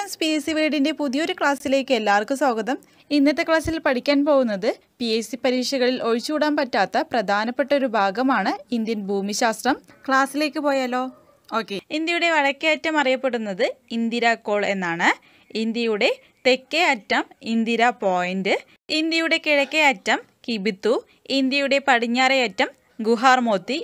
friends P S C വേർഡിൻ്റെ പുതിയൊരു ക്ലാസ്സിലേക്ക് എല്ലാവർക്കും സ്വാഗതം ഇന്നത്തെ ക്ലാസ്സിൽ പഠിക്കാൻ പോകുന്നത് പി എസ് സി പരീക്ഷകളിൽ ഒഴിച്ചുകൂടാൻ പറ്റാത്ത പ്രധാനപ്പെട്ട ഒരു ഭാഗമാണ് ഇന്ത്യൻ ഭൂമിശാസ്ത്രം ക്ലാസ്സിലേക്ക് പോയാലോ ഓക്കെ ഇന്ത്യയുടെ വടക്കേ അറ്റം അറിയപ്പെടുന്നത് ഇന്ദിര കോൾ എന്നാണ് ഇന്ത്യയുടെ തെക്കേ അറ്റം ഇന്ദിര പോയിന്റ് ഇന്ത്യയുടെ കിഴക്കേ അറ്റം കിബിത്തു ഇന്ത്യയുടെ പടിഞ്ഞാറേ അറ്റം ഗുഹാർമോത്തി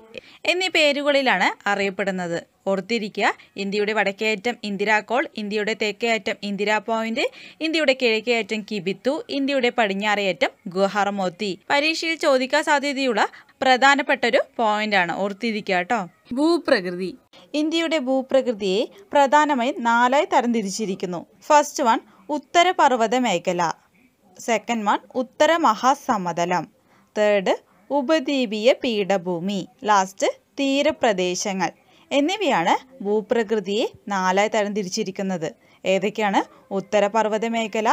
എന്നീ പേരുകളിലാണ് അറിയപ്പെടുന്നത് ഓർത്തിരിക്കുക ഇന്ത്യയുടെ വടക്കേയറ്റം ഇന്ദിരാകോൾ ഇന്ത്യയുടെ തേക്കേയറ്റം ഇന്ദിരാ പോയിന്റ് ഇന്ത്യയുടെ കിഴക്കേയറ്റം കിബിത്തു ഇന്ത്യയുടെ പടിഞ്ഞാറേയറ്റം ഗുഹാർമോത്തി പരീക്ഷയിൽ ചോദിക്കാൻ സാധ്യതയുള്ള പ്രധാനപ്പെട്ട ഒരു പോയിന്റാണ് ഓർത്തിരിക്കുക കേട്ടോ ഭൂപ്രകൃതി ഇന്ത്യയുടെ ഭൂപ്രകൃതിയെ പ്രധാനമായും നാലായി തരംതിരിച്ചിരിക്കുന്നു ഫസ്റ്റ് വൺ ഉത്തരപർവ്വത മേഖല സെക്കൻഡ് വൺ ഉത്തര മഹാസമതലം തേർഡ് ഉപദ്വീപീയ പീഠഭൂമി ലാസ്റ്റ് തീരപ്രദേശങ്ങൾ എന്നിവയാണ് ഭൂപ്രകൃതിയെ നാലായി തരം തിരിച്ചിരിക്കുന്നത് ഏതൊക്കെയാണ് ഉത്തരപർവ്വത മേഖല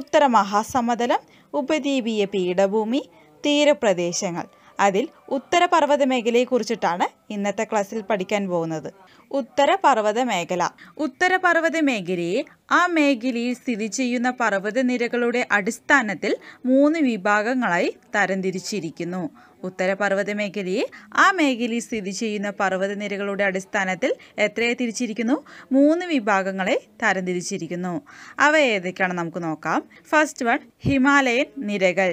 ഉത്തര ഉപദ്വീപീയ പീഠഭൂമി തീരപ്രദേശങ്ങൾ അതിൽ ഉത്തരപർവ്വത കുറിച്ചിട്ടാണ് ഇന്നത്തെ ക്ലാസ്സിൽ പഠിക്കാൻ പോകുന്നത് ഉത്തരപർവ്വത മേഖല ഉത്തരപർവ്വത മേഖലയെ ആ മേഖലയിൽ സ്ഥിതി ചെയ്യുന്ന നിരകളുടെ അടിസ്ഥാനത്തിൽ മൂന്ന് വിഭാഗങ്ങളായി തരംതിരിച്ചിരിക്കുന്നു ഉത്തരപർവ്വത മേഖലയെ ആ മേഖലയിൽ സ്ഥിതി ചെയ്യുന്ന നിരകളുടെ അടിസ്ഥാനത്തിൽ എത്രയെ തിരിച്ചിരിക്കുന്നു മൂന്ന് വിഭാഗങ്ങളെ തരംതിരിച്ചിരിക്കുന്നു അവ ഏതൊക്കെയാണ് നമുക്ക് നോക്കാം ഫസ്റ്റ് വൺ ഹിമാലയൻ നിരകൾ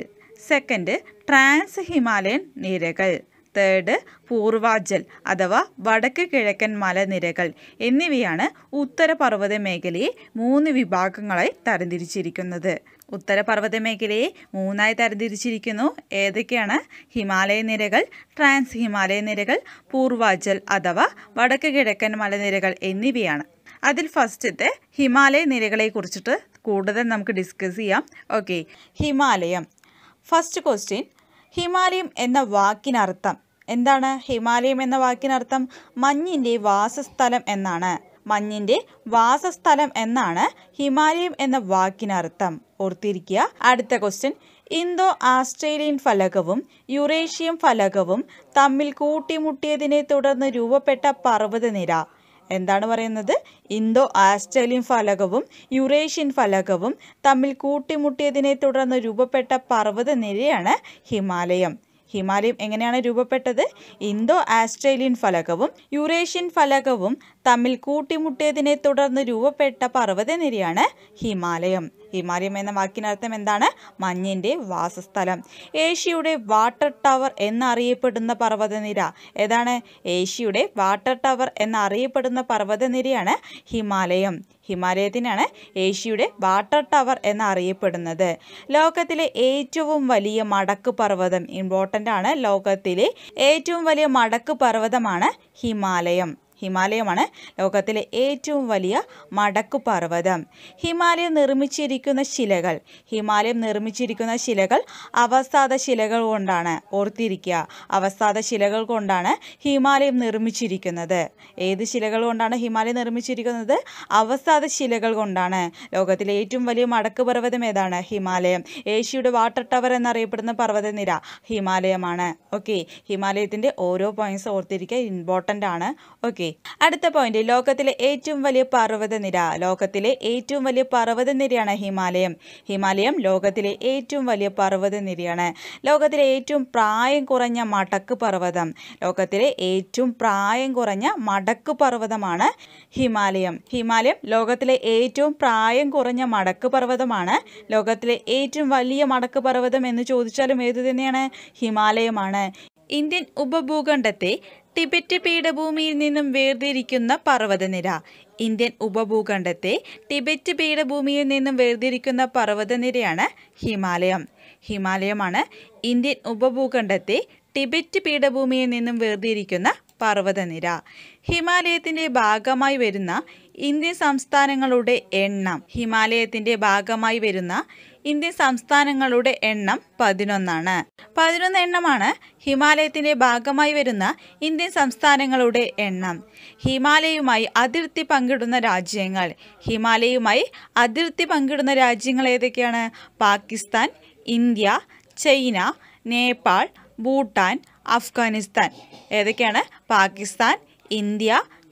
സെക്കൻഡ് ട്രാൻസ് ഹിമാലയൻ നിരകൾ തേർഡ് പൂർവാജൽ അഥവാ വടക്ക് കിഴക്കൻ മലനിരകൾ എന്നിവയാണ് ഉത്തരപർവ്വത മേഖലയെ മൂന്ന് വിഭാഗങ്ങളായി തരംതിരിച്ചിരിക്കുന്നത് ഉത്തരപർവ്വത മേഖലയെ മൂന്നായി തരംതിരിച്ചിരിക്കുന്നു ഏതൊക്കെയാണ് ഹിമാലയ നിരകൾ ട്രാൻസ് ഹിമാലയ നിരകൾ പൂർവാജൽ അഥവാ വടക്ക് കിഴക്കൻ മലനിരകൾ എന്നിവയാണ് അതിൽ ഫസ്റ്റത്തെ ഹിമാലയ നിരകളെ കുറിച്ചിട്ട് കൂടുതൽ നമുക്ക് ഡിസ്കസ് ചെയ്യാം okay Himalayam first question Himalayam എന്ന വാക്കിനർത്ഥം എന്താണ് ഹിമാലയം എന്ന വാക്കിനർത്ഥം മഞ്ഞിൻ്റെ വാസസ്ഥലം എന്നാണ് മഞ്ഞിൻ്റെ വാസസ്ഥലം എന്നാണ് ഹിമാലയം എന്ന വാക്കിനർത്ഥം ഓർത്തിരിക്കുക അടുത്ത ക്വസ്റ്റ്യൻ ഇന്തോ ആസ്ട്രേലിയൻ ഫലകവും യുറേഷ്യൻ ഫലകവും തമ്മിൽ കൂട്ടിമുട്ടിയതിനെ തുടർന്ന് രൂപപ്പെട്ട പർവ്വതനിര എന്താണ് പറയുന്നത് ഇന്തോ ആസ്ട്രേലിയൻ ഫലകവും യുറേഷ്യൻ ഫലകവും തമ്മിൽ കൂട്ടിമുട്ടിയതിനെ തുടർന്ന് രൂപപ്പെട്ട പർവ്വതനിരയാണ് ഹിമാലയം ഹിമാലയം എങ്ങനെയാണ് രൂപപ്പെട്ടത് ഇന്തോ ആസ്ട്രേലിയൻ ഫലകവും യുറേഷ്യൻ ഫലകവും തമ്മിൽ കൂട്ടിമുട്ടിയതിനെ തുടർന്ന് രൂപപ്പെട്ട പർവ്വതനിരയാണ് ഹിമാലയം ഹിമാലയം എന്ന വാക്കിനർത്ഥം എന്താണ് മഞ്ഞിൻ്റെ വാസസ്ഥലം ഏഷ്യയുടെ വാട്ടർ ടവർ എന്നറിയപ്പെടുന്ന പർവ്വതനിര ഏതാണ് ഏഷ്യയുടെ വാട്ടർ ടവർ എന്നറിയപ്പെടുന്ന പർവ്വതനിരയാണ് ഹിമാലയം ഹിമാലയത്തിനാണ് ഏഷ്യയുടെ വാട്ടർ ടവർ എന്നറിയപ്പെടുന്നത് ലോകത്തിലെ ഏറ്റവും വലിയ മടക്ക് പർവ്വതം ഇമ്പോർട്ടൻ്റ് ആണ് ലോകത്തിലെ ഏറ്റവും വലിയ മടക്ക് പർവ്വതമാണ് ഹിമാലയം ഹിമാലയമാണ് ലോകത്തിലെ ഏറ്റവും വലിയ മടക്കുപർവ്വതം ഹിമാലയം നിർമ്മിച്ചിരിക്കുന്ന ശിലകൾ ഹിമാലയം നിർമ്മിച്ചിരിക്കുന്ന ശിലകൾ അവസാദ ശിലകൾ കൊണ്ടാണ് ഓർത്തിരിക്കുക അവസാദ ശിലകൾ കൊണ്ടാണ് ഹിമാലയം നിർമ്മിച്ചിരിക്കുന്നത് ഏത് ശിലകൾ കൊണ്ടാണ് ഹിമാലയം നിർമ്മിച്ചിരിക്കുന്നത് അവസാദ ശിലകൾ കൊണ്ടാണ് ലോകത്തിലെ ഏറ്റവും വലിയ മടക്ക് പർവ്വതം ഏതാണ് ഹിമാലയം ഏഷ്യയുടെ വാട്ടർ ടവർ എന്നറിയപ്പെടുന്ന പർവ്വതനിര ഹിമാലയമാണ് ഓക്കെ ഹിമാലയത്തിൻ്റെ ഓരോ പോയിന്റ്സ് ഓർത്തിരിക്കുക ഇമ്പോർട്ടൻ്റ് ആണ് ഓക്കെ നോക്കി അടുത്ത പോയിന്റ് ലോകത്തിലെ ഏറ്റവും വലിയ നിര ലോകത്തിലെ ഏറ്റവും വലിയ നിരയാണ് ഹിമാലയം ഹിമാലയം ലോകത്തിലെ ഏറ്റവും വലിയ നിരയാണ് ലോകത്തിലെ ഏറ്റവും പ്രായം കുറഞ്ഞ മടക്ക് പർവ്വതം ലോകത്തിലെ ഏറ്റവും പ്രായം കുറഞ്ഞ മടക്ക് പർവ്വതമാണ് ഹിമാലയം ഹിമാലയം ലോകത്തിലെ ഏറ്റവും പ്രായം കുറഞ്ഞ മടക്ക് പർവ്വതമാണ് ലോകത്തിലെ ഏറ്റവും വലിയ മടക്ക് പർവ്വതം എന്ന് ചോദിച്ചാലും ഏതു തന്നെയാണ് ഹിമാലയമാണ് ഇന്ത്യൻ ഉപഭൂഖണ്ഡത്തെ ടിബറ്റ് പീഠഭൂമിയിൽ നിന്നും വേർതിരിക്കുന്ന പർവ്വതനിര ഇന്ത്യൻ ഉപഭൂഖണ്ഡത്തെ ടിബറ്റ് പീഠഭൂമിയിൽ നിന്നും വേർതിരിക്കുന്ന പർവ്വതനിരയാണ് ഹിമാലയം ഹിമാലയമാണ് ഇന്ത്യൻ ഉപഭൂഖണ്ഡത്തെ ടിബറ്റ് പീഠഭൂമിയിൽ നിന്നും വേർതിരിക്കുന്ന പർവ്വതനിര ഹിമാലയത്തിൻ്റെ ഭാഗമായി വരുന്ന ഇന്ത്യൻ സംസ്ഥാനങ്ങളുടെ എണ്ണം ഹിമാലയത്തിന്റെ ഭാഗമായി വരുന്ന ഇന്ത്യൻ സംസ്ഥാനങ്ങളുടെ എണ്ണം പതിനൊന്നാണ് പതിനൊന്ന് എണ്ണമാണ് ഹിമാലയത്തിന്റെ ഭാഗമായി വരുന്ന ഇന്ത്യൻ സംസ്ഥാനങ്ങളുടെ എണ്ണം ഹിമാലയുമായി അതിർത്തി പങ്കിടുന്ന രാജ്യങ്ങൾ ഹിമാലയുമായി അതിർത്തി പങ്കിടുന്ന രാജ്യങ്ങൾ ഏതൊക്കെയാണ് പാകിസ്ഥാൻ ഇന്ത്യ ചൈന നേപ്പാൾ ഭൂട്ടാൻ അഫ്ഗാനിസ്ഥാൻ ഏതൊക്കെയാണ് പാകിസ്ഥാൻ ഇന്ത്യ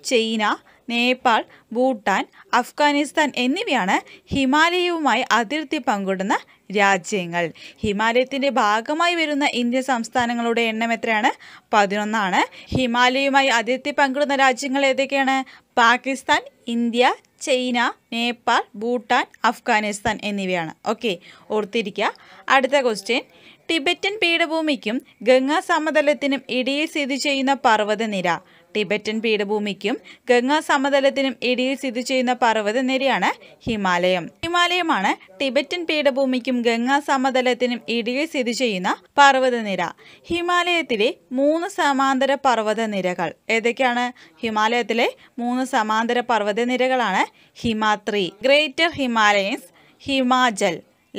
ചൈന നേപ്പാൾ ഭൂട്ടാൻ അഫ്ഗാനിസ്ഥാൻ എന്നിവയാണ് ഹിമാലയവുമായി അതിർത്തി പങ്കിടുന്ന രാജ്യങ്ങൾ ഹിമാലയത്തിൻ്റെ ഭാഗമായി വരുന്ന ഇന്ത്യൻ സംസ്ഥാനങ്ങളുടെ എണ്ണം എത്രയാണ് പതിനൊന്നാണ് ഹിമാലയവുമായി അതിർത്തി പങ്കിടുന്ന രാജ്യങ്ങൾ ഏതൊക്കെയാണ് പാകിസ്ഥാൻ ഇന്ത്യ ചൈന നേപ്പാൾ ഭൂട്ടാൻ അഫ്ഗാനിസ്ഥാൻ എന്നിവയാണ് ഓക്കെ ഓർത്തിരിക്കുക അടുത്ത ക്വസ്റ്റ്യൻ ടിബറ്റൻ പീഠഭൂമിക്കും ഗംഗാ സമതലത്തിനും ഇടയിൽ സ്ഥിതി ചെയ്യുന്ന പർവ്വതനിര ടിബറ്റൻ പീഠഭൂമിക്കും ഗംഗാ സമതലത്തിനും ഇടയിൽ സ്ഥിതി ചെയ്യുന്ന പർവ്വതനിരയാണ് ഹിമാലയം ഹിമാലയമാണ് ടിബറ്റൻ പീഠഭൂമിക്കും ഗംഗാ സമതലത്തിനും ഇടയിൽ സ്ഥിതി ചെയ്യുന്ന പർവ്വതനിര ഹിമാലയത്തിലെ മൂന്ന് സമാന്തര പർവ്വതനിരകൾ ഏതൊക്കെയാണ് ഹിമാലയത്തിലെ മൂന്ന് സമാന്തര പർവ്വതനിരകളാണ് Himadri greater Himalayans Himachal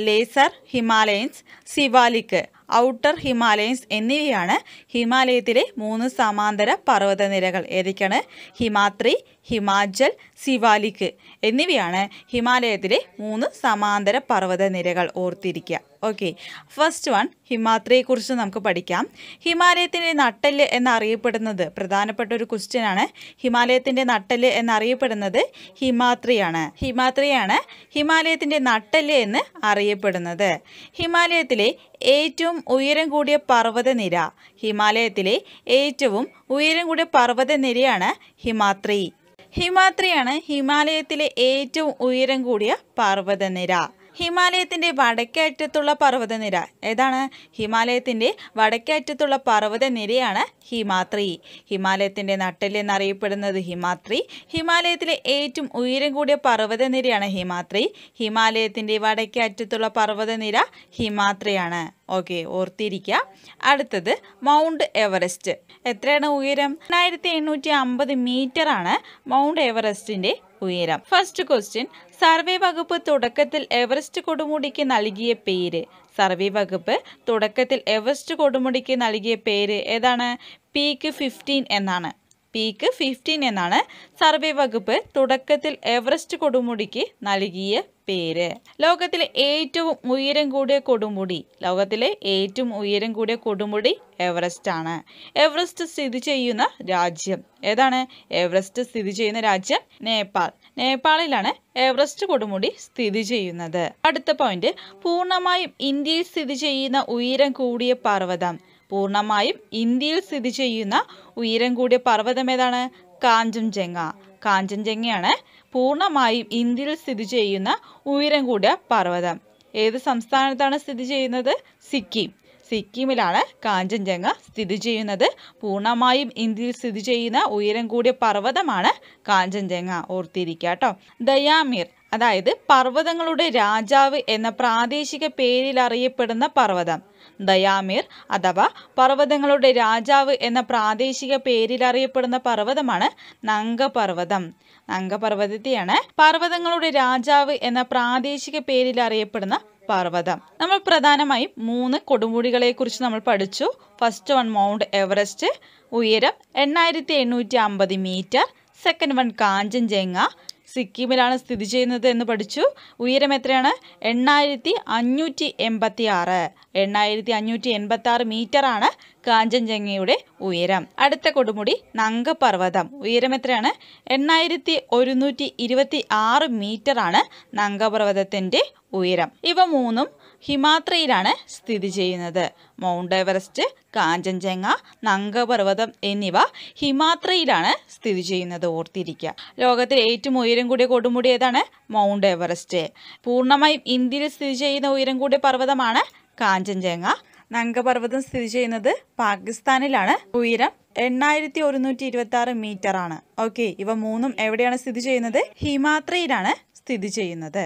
lesser Himalayans Shivalik outer Himalayans എന്നിവയാണ് ഹിമാലയത്തിലെ മൂന്ന് സമാന്തര പർവ്വതനിരകൾ ഏതൊക്കെയാണ് ഹിമാത്രി ഹിമാചൽ സിവാലിക് എന്നിവയാണ് ഹിമാലയത്തിലെ മൂന്ന് സമാന്തര പർവ്വതനിരകൾ ഓർത്തിരിക്കുക ഓക്കെ ഫസ്റ്റ് വൺ ഹിമാത്രയെക്കുറിച്ച് നമുക്ക് പഠിക്കാം ഹിമാലയത്തിൻ്റെ നട്ടല് എന്നറിയപ്പെടുന്നത് പ്രധാനപ്പെട്ട ഒരു ക്വസ്റ്റ്യൻ ആണ് ഹിമാലയത്തിൻ്റെ നട്ടല് എന്നറിയപ്പെടുന്നത് ഹിമാത്രയാണ് ഹിമാത്രയാണ് ഹിമാലയത്തിൻ്റെ നട്ടല് എന്ന് അറിയപ്പെടുന്നത് ഹിമാലയത്തിലെ ഏറ്റവും ഉയരം കൂടിയ പർവ്വതനിര ഹിമാലയത്തിലെ ഏറ്റവും ഉയരം കൂടിയ പർവ്വതനിരയാണ് ഹിമാത്രി ഹിമാത്രിയാണ് ഹിമാലയത്തിലെ ഏറ്റവും ഉയരം കൂടിയ പർവ്വതനിര ഹിമാലയത്തിൻ്റെ വടക്കേ അറ്റത്തുള്ള പർവ്വതനിര ഏതാണ് ഹിമാലയത്തിൻ്റെ വടക്കേ അറ്റത്തുള്ള പർവ്വതനിരയാണ് ഹിമാത്രി ഹിമാലയത്തിൻ്റെ നട്ടെല്ല് എന്നറിയപ്പെടുന്നത് ഹിമാത്രി ഹിമാലയത്തിലെ ഏറ്റവും ഉയരം കൂടിയ പർവ്വതനിരയാണ് ഹിമാത്രി ഹിമാലയത്തിൻ്റെ വടക്കേ അറ്റത്തുള്ള പർവ്വതനിര ഹിമാത്രിയാണ് ഓക്കെ ഓർത്തിരിക്കുക അടുത്തത് മൗണ്ട് എവറസ്റ്റ് എത്രയാണ് ഉയരം എണ്ണായിരത്തി എണ്ണൂറ്റി അമ്പത് മീറ്ററാണ് മൗണ്ട് എവറസ്റ്റിൻ്റെ ഉയരം ഫസ്റ്റ് ക്വസ്റ്റ്യൻ സർവേ വകുപ്പ് തുടക്കത്തിൽ എവറസ്റ്റ് കൊടുമുടിക്ക് നൽകിയ പേര് സർവേ വകുപ്പ് തുടക്കത്തിൽ എവറസ്റ്റ് കൊടുമുടിക്ക് നൽകിയ പേര് ഏതാണ് പീക്ക് ഫിഫ്റ്റീൻ എന്നാണ് പീക്ക് ഫിഫ്റ്റീൻ എന്നാണ് സർവേ വകുപ്പ് തുടക്കത്തിൽ എവറസ്റ്റ് കൊടുമുടിക്ക് നൽകിയ പേര് ലോകത്തിലെ ഏറ്റവും ഉയരം കൂടിയ കൊടുമുടി ലോകത്തിലെ ഏറ്റവും ഉയരം കൂടിയ കൊടുമുടി എവറസ്റ്റ് ആണ് എവറസ്റ്റ് സ്ഥിതി ചെയ്യുന്ന രാജ്യം ഏതാണ് എവറസ്റ്റ് സ്ഥിതി ചെയ്യുന്ന രാജ്യം നേപ്പാൾ നേപ്പാളിലാണ് എവറസ്റ്റ് കൊടുമുടി സ്ഥിതി ചെയ്യുന്നത് അടുത്ത പോയിന്റ് പൂർണ്ണമായും ഇന്ത്യയിൽ സ്ഥിതി ചെയ്യുന്ന ഉയരം കൂടിയ പർവ്വതം പൂർണ്ണമായും ഇന്ത്യയിൽ സ്ഥിതി ചെയ്യുന്ന ഉയരം കൂടിയ പർവ്വതം ഏതാണ് കാഞ്ചൻജംഗ കാഞ്ചൻജംഗയാണ് പൂർണ്ണമായും ഇന്ത്യയിൽ സ്ഥിതി ചെയ്യുന്ന ഉയരം കൂടിയ പർവ്വതം ഏത് സംസ്ഥാനത്താണ് സ്ഥിതി ചെയ്യുന്നത് സിക്കിം സിക്കിമിലാണ് കാഞ്ചൻജംഗ സ്ഥിതി ചെയ്യുന്നത് പൂർണ്ണമായും ഇന്ത്യയിൽ സ്ഥിതി ചെയ്യുന്ന ഉയരം കൂടിയ പർവ്വതമാണ് കാഞ്ചൻജംഗ ഓർത്തിരിക്കുക കേട്ടോ ദയാമീർ അതായത് പർവ്വതങ്ങളുടെ രാജാവ് എന്ന പ്രാദേശിക പേരിൽ അറിയപ്പെടുന്ന പർവ്വതം ദയാമീർ അഥവാ പർവ്വതങ്ങളുടെ രാജാവ് എന്ന പ്രാദേശിക പേരിൽ അറിയപ്പെടുന്ന പർവ്വതമാണ് നങ്കപർവ്വതം നങ്കപർവ്വതത്തെയാണ് പർവ്വതങ്ങളുടെ രാജാവ് എന്ന പ്രാദേശിക പേരിൽ അറിയപ്പെടുന്ന പർവ്വതം നമ്മൾ പ്രധാനമായും മൂന്ന് കൊടുമുടികളെ കുറിച്ച് നമ്മൾ പഠിച്ചു ഫസ്റ്റ് വൺ മൗണ്ട് എവറസ്റ്റ് ഉയരം എണ്ണായിരത്തി എണ്ണൂറ്റി അമ്പത് മീറ്റർ സെക്കൻഡ് വൺ കാഞ്ചൻജംഗ സിക്കിമിലാണ് സ്ഥിതി ചെയ്യുന്നത് എന്ന് പഠിച്ചു ഉയരം എത്രയാണ് എണ്ണായിരത്തി അഞ്ഞൂറ്റി എൺപത്തി ആറ് എണ്ണായിരത്തി അഞ്ഞൂറ്റി എൺപത്തി ആറ് മീറ്ററാണ് കാഞ്ചൻജംഗയുടെ ഉയരം അടുത്ത കൊടുമുടി നങ്കപർവ്വതം ഉയരം എത്രയാണ് എണ്ണായിരത്തി ഒരുന്നൂറ്റി ഇരുപത്തി ആറ് മീറ്ററാണ് നങ്കപർവ്വതത്തിൻ്റെ ഉയരം ഇവ മൂന്നും ഹിമാത്രയിലാണ് സ്ഥിതി ചെയ്യുന്നത് മൗണ്ട് എവറസ്റ്റ് കാഞ്ചൻജംഗ നങ്കപർവ്വതം എന്നിവ ഹിമാത്രയിലാണ് സ്ഥിതി ചെയ്യുന്നത് ഓർത്തിരിക്കുക ലോകത്തിൽ ഏറ്റവും ഉയരം കൂടിയ കൊടുമുടി ഏതാണ് മൗണ്ട് എവറസ്റ്റ് പൂർണ്ണമായും ഇന്ത്യയിൽ സ്ഥിതി ചെയ്യുന്ന ഉയരം കൂടിയ പർവ്വതമാണ് കാഞ്ചൻജംഗ നങ്കപർവ്വതം സ്ഥിതി ചെയ്യുന്നത് പാകിസ്ഥാനിലാണ് ഉയരം എണ്ണായിരത്തി ഒരുന്നൂറ്റി ഇരുപത്തി ആറ് മീറ്റർ ആണ് ഓക്കെ ഇവ മൂന്നും എവിടെയാണ് സ്ഥിതി ചെയ്യുന്നത് ഹിമാത്രയിലാണ് സ്ഥിതി ചെയ്യുന്നത്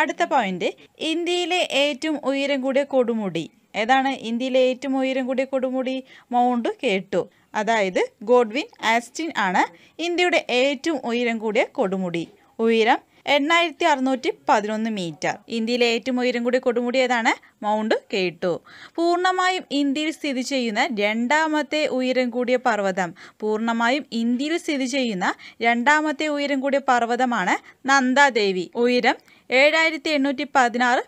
അടുത്ത പോയിന്റ് ഇന്ത്യയിലെ ഏറ്റവും ഉയരം കൂടിയ കൊടുമുടി ഏതാണ് ഇന്ത്യയിലെ ഏറ്റവും ഉയരം കൂടിയ കൊടുമുടി മൗണ്ട് കേട്ടു അതായത് ഗോഡ്വിൻ ആസ്റ്റിൻ ആണ് ഇന്ത്യയുടെ ഏറ്റവും ഉയരം കൂടിയ കൊടുമുടി ഉയരം എണ്ണായിരത്തി അറുന്നൂറ്റി പതിനൊന്ന് മീറ്റർ ഇന്ത്യയിലെ ഏറ്റവും ഉയരം കൂടി കൊടുമുടിയതാണ് മൗണ്ട് കേട്ടു പൂർണ്ണമായും ഇന്ത്യയിൽ സ്ഥിതി ചെയ്യുന്ന രണ്ടാമത്തെ ഉയരം കൂടിയ പർവ്വതം പൂർണ്ണമായും ഇന്ത്യയിൽ സ്ഥിതി ചെയ്യുന്ന രണ്ടാമത്തെ ഉയരം കൂടിയ പർവ്വതമാണ് നന്ദാദേവി ഉയരം ഏഴായിരത്തി എണ്ണൂറ്റി പതിനാറ്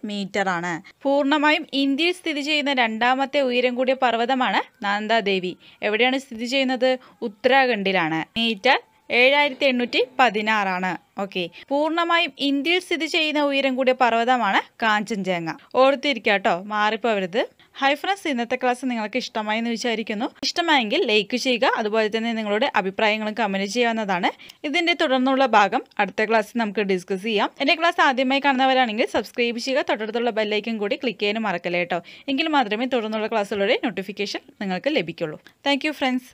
ആണ് പൂർണ്ണമായും ഇന്ത്യയിൽ സ്ഥിതി ചെയ്യുന്ന രണ്ടാമത്തെ ഉയരം കൂടിയ പർവ്വതമാണ് നന്ദാദേവി എവിടെയാണ് സ്ഥിതി ചെയ്യുന്നത് ഉത്തരാഖണ്ഡിലാണ് മീറ്റർ ഏഴായിരത്തി എണ്ണൂറ്റി പതിനാറാണ് ഓക്കെ പൂർണ്ണമായും ഇന്ത്യയിൽ സ്ഥിതി ചെയ്യുന്ന ഉയരം കൂടിയ പർവ്വതമാണ് കാഞ്ചൻജംഗ ഓർത്തിരിക്കാട്ടോ മാറിപ്പോവരുത് ഹൈ ഫ്രണ്ട്സ് ഇന്നത്തെ ക്ലാസ് നിങ്ങൾക്ക് ഇഷ്ടമായി എന്ന് വിചാരിക്കുന്നു ഇഷ്ടമായെങ്കിൽ ലൈക്ക് ചെയ്യുക അതുപോലെ തന്നെ നിങ്ങളുടെ അഭിപ്രായങ്ങളും കമൻറ്റ് ചെയ്യാവുന്നതാണ് ഇതിൻ്റെ തുടർന്നുള്ള ഭാഗം അടുത്ത ക്ലാസ്സിൽ നമുക്ക് ഡിസ്കസ് ചെയ്യാം എൻ്റെ ക്ലാസ് ആദ്യമായി കാണുന്നവരാണെങ്കിൽ സബ്സ്ക്രൈബ് ചെയ്യുക തൊട്ടടുത്തുള്ള ബെല്ലൈക്കും കൂടി ക്ലിക്ക് ചെയ്യാനും മറക്കല്ലേ എങ്കിൽ മാത്രമേ തുടർന്നുള്ള ക്ലാസ്സുകളുടെ നോട്ടിഫിക്കേഷൻ നിങ്ങൾക്ക് ലഭിക്കുള്ളൂ താങ്ക് ഫ്രണ്ട്സ്